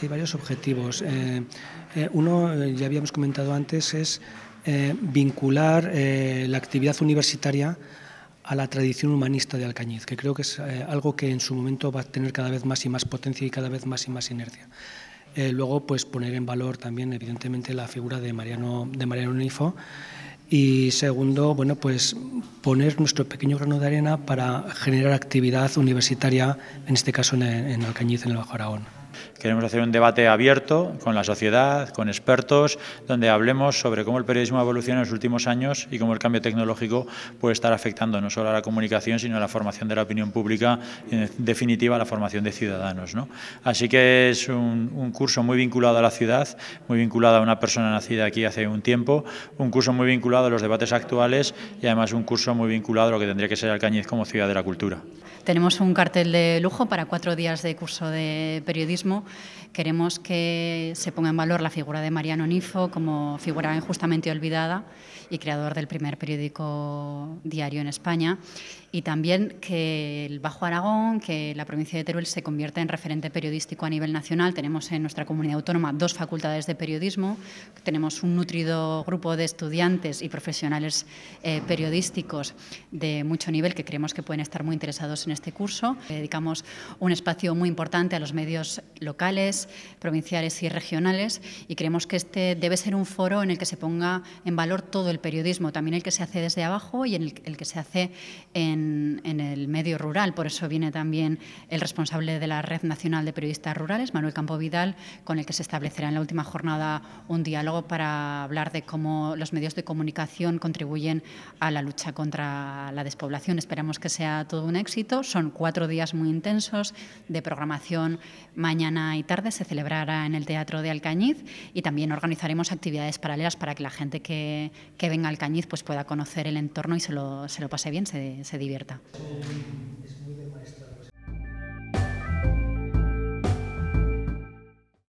hay varios objetivos. Eh, eh, uno, eh, ya habíamos comentado antes, es vincular la actividad universitaria a la tradición humanista de Alcañiz, que creo que es algo que en su momento va a tener cada vez más y más potencia y cada vez más y más inercia. luego, pues poner en valor también, evidentemente, la figura de Mariano, de Mariano Nifo. Y segundo, bueno, pues poner nuestro pequeño grano de arena para generar actividad universitaria, en este caso en, en Alcañiz, en el Bajo Aragón. Queremos hacer un debate abierto con la sociedad, con expertos, donde hablemos sobre cómo el periodismo ha evolucionado en los últimos años y cómo el cambio tecnológico puede estar afectando no solo a la comunicación, sino a la formación de la opinión pública y, en definitiva, a la formación de ciudadanos. Así que es un, curso muy vinculado a la ciudad, muy vinculado a una persona nacida aquí hace un tiempo, un curso muy vinculado a los debates actuales y, además, un curso muy vinculado a lo que tendría que ser Alcañiz como ciudad de la cultura. Tenemos un cartel de lujo para cuatro días de curso de periodismo Queremos que se ponga en valor la figura de Mariano Nifo como figura injustamente olvidada y creador del primer periódico diario en España. Y también que el Bajo Aragón, que la provincia de Teruel se convierta en referente periodístico a nivel nacional. Tenemos en nuestra comunidad autónoma dos facultades de periodismo, tenemos un nutrido grupo de estudiantes y profesionales eh, periodísticos de mucho nivel que creemos que pueden estar muy interesados en este curso. Dedicamos un espacio muy importante a los medios locales locales, provinciales y regionales, y creemos que este debe ser un foro en el que se ponga en valor todo el periodismo, también el que se hace desde abajo y el, que se hace en, en el medio rural. Por eso viene también el responsable de la Red Nacional de Periodistas Rurales, Manuel Campo Vidal, con el que se establecerá en la última jornada un diálogo para hablar de cómo los medios de comunicación contribuyen a la lucha contra la despoblación. Esperamos que sea todo un éxito. Son cuatro días muy intensos de programación mañana y tarde se celebrará en el Teatro de Alcañiz y también organizaremos actividades paralelas para que la gente que, que venga a Alcañiz pues pueda conocer el entorno y se lo, se lo pase bien, se, se divierta.